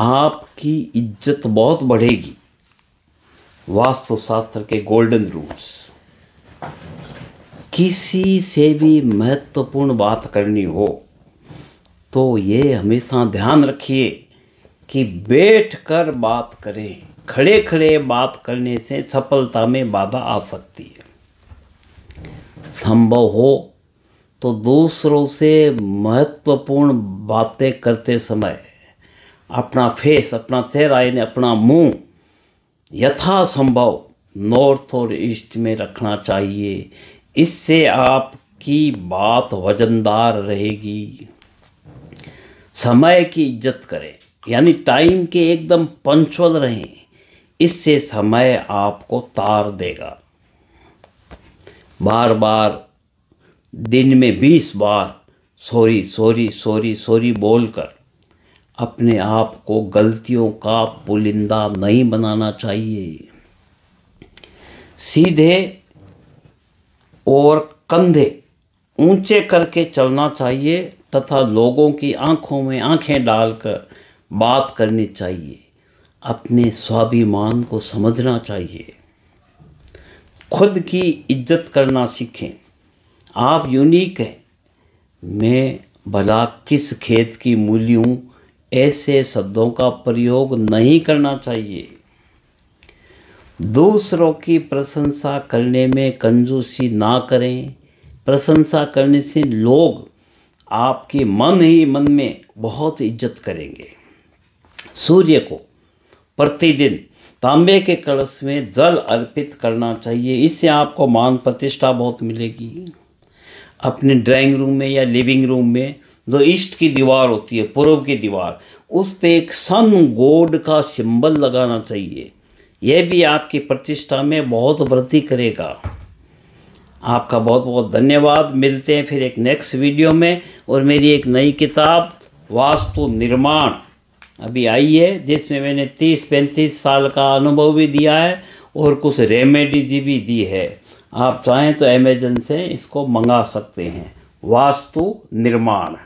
आपकी इज्जत बहुत बढ़ेगी वास्तु शास्त्र के गोल्डन रूल्स किसी से भी महत्वपूर्ण बात करनी हो तो ये हमेशा ध्यान रखिए कि बैठ कर बात करें खड़े खड़े बात करने से सफलता में बाधा आ सकती है संभव हो तो दूसरों से महत्वपूर्ण बातें करते समय अपना फेस अपना चेहरा यानी अपना मुंह यथासंभव नॉर्थ और ईस्ट में रखना चाहिए इससे आपकी बात वजनदार रहेगी समय की इज्जत करें यानी टाइम के एकदम पंचुअल रहें इससे समय आपको तार देगा बार बार दिन में बीस बार सॉरी सॉरी सॉरी सॉरी बोलकर अपने आप को गलतियों का पुलिंदा नहीं बनाना चाहिए सीधे और कंधे ऊंचे करके चलना चाहिए तथा लोगों की आंखों में आंखें डालकर बात करनी चाहिए अपने स्वाभिमान को समझना चाहिए खुद की इज्जत करना सीखें आप यूनिक हैं मैं भला किस खेत की मूली हूँ ऐसे शब्दों का प्रयोग नहीं करना चाहिए दूसरों की प्रशंसा करने में कंजूसी ना करें प्रशंसा करने से लोग आपके मन ही मन में बहुत इज्जत करेंगे सूर्य को प्रतिदिन तांबे के कलश में जल अर्पित करना चाहिए इससे आपको मान प्रतिष्ठा बहुत मिलेगी अपने ड्राइंग रूम में या लिविंग रूम में जो ईस्ट की दीवार होती है पूर्व की दीवार उस पर एक सन गोड का सिंबल लगाना चाहिए यह भी आपकी प्रतिष्ठा में बहुत वृद्धि करेगा आपका बहुत बहुत धन्यवाद मिलते हैं फिर एक नेक्स्ट वीडियो में और मेरी एक नई किताब वास्तु निर्माण अभी आई है जिसमें मैंने तीस पैंतीस साल का अनुभव भी दिया है और कुछ रेमेडीज भी दी है आप चाहें तो अमेजन से इसको मंगा सकते हैं वास्तु निर्माण